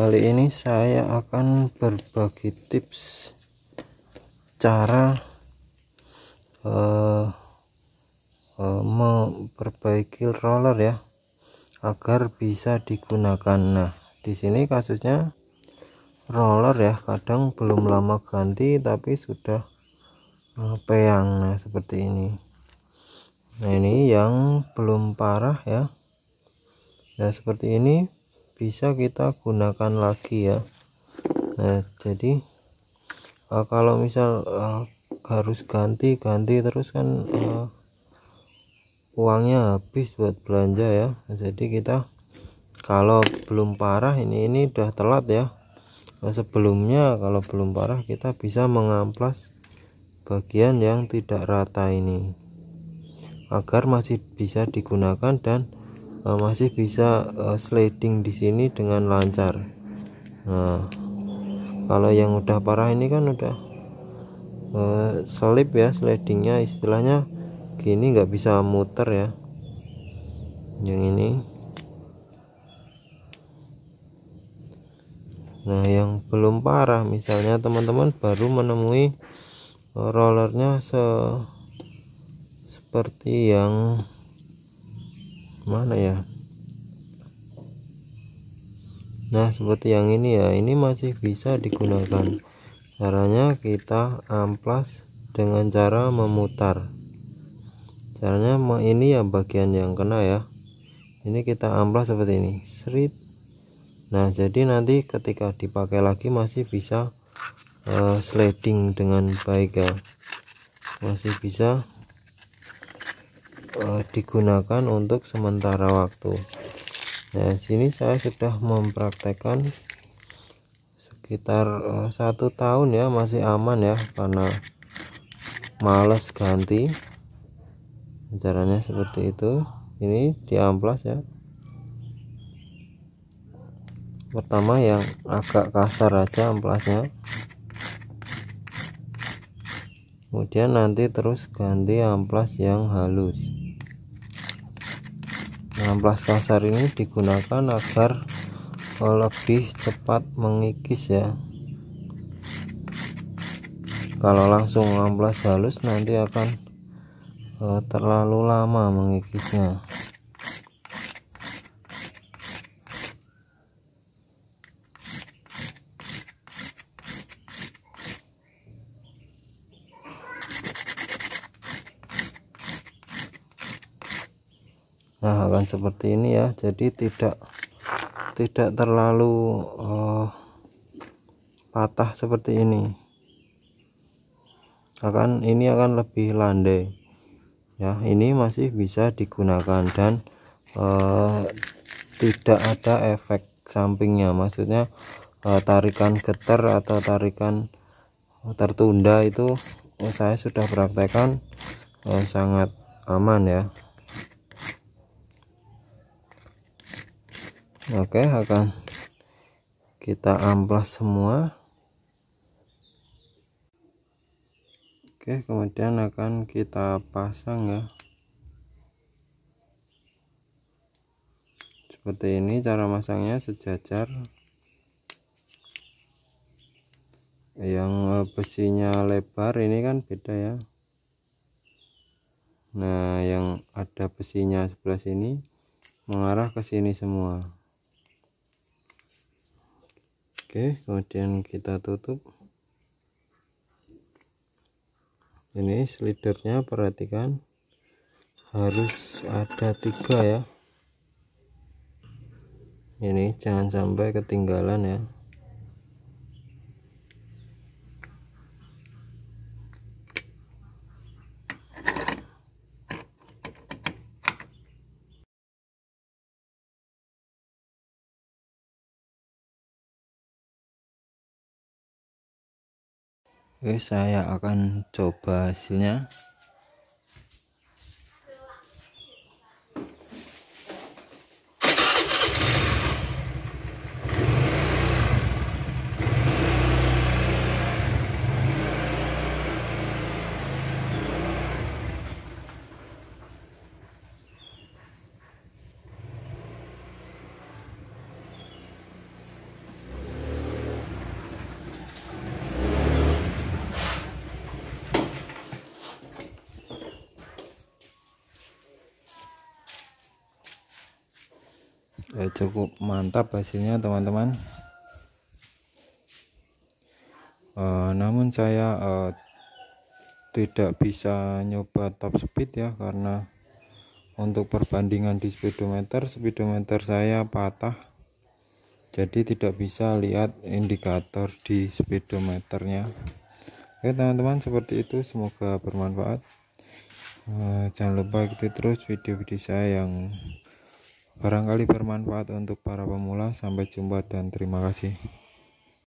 kali ini saya akan berbagi tips cara uh, uh, memperbaiki roller ya agar bisa digunakan nah di sini kasusnya roller ya kadang belum lama ganti tapi sudah uh, eh, peyang nah seperti ini nah ini yang belum parah ya nah seperti ini bisa kita gunakan lagi ya nah jadi uh, kalau misal uh, harus ganti ganti terus kan uh, uangnya habis buat belanja ya jadi kita kalau belum parah ini ini udah telat ya nah, sebelumnya kalau belum parah kita bisa mengamplas bagian yang tidak rata ini agar masih bisa digunakan dan uh, masih bisa uh, sliding di sini dengan lancar nah kalau yang udah parah ini kan udah uh, selip ya slidingnya istilahnya gini nggak bisa muter ya yang ini nah yang belum parah misalnya teman-teman baru menemui rollernya se seperti yang mana ya nah seperti yang ini ya ini masih bisa digunakan caranya kita amplas dengan cara memutar caranya ini ya bagian yang kena ya ini kita amplas seperti ini serit nah jadi nanti ketika dipakai lagi masih bisa uh, sliding dengan baik ya masih bisa uh, digunakan untuk sementara waktu nah sini saya sudah mempraktekkan sekitar eh, satu tahun ya masih aman ya karena males ganti caranya seperti itu ini di amplas ya pertama yang agak kasar aja amplasnya kemudian nanti terus ganti amplas yang halus plas kasar ini digunakan agar lebih cepat mengikis ya kalau langsung amplas halus nanti akan eh, terlalu lama mengikisnya nah akan seperti ini ya jadi tidak tidak terlalu uh, patah seperti ini akan ini akan lebih landai ya ini masih bisa digunakan dan uh, tidak ada efek sampingnya maksudnya uh, tarikan getar atau tarikan tertunda itu saya sudah praktekkan uh, sangat aman ya oke akan kita amplas semua oke kemudian akan kita pasang ya seperti ini cara masangnya sejajar yang eh, besinya lebar ini kan beda ya nah yang ada besinya sebelah sini mengarah ke sini semua Oke, kemudian kita tutup. Ini slidernya perhatikan harus ada tiga ya. Ini jangan sampai ketinggalan ya. Oke, saya akan coba hasilnya. Eh, cukup mantap hasilnya teman-teman uh, namun saya uh, tidak bisa nyoba top speed ya karena untuk perbandingan di speedometer speedometer saya patah jadi tidak bisa lihat indikator di speedometernya oke teman-teman seperti itu semoga bermanfaat jangan lupa ikuti terus video-video saya yang Barangkali bermanfaat untuk para pemula. Sampai jumpa dan terima kasih.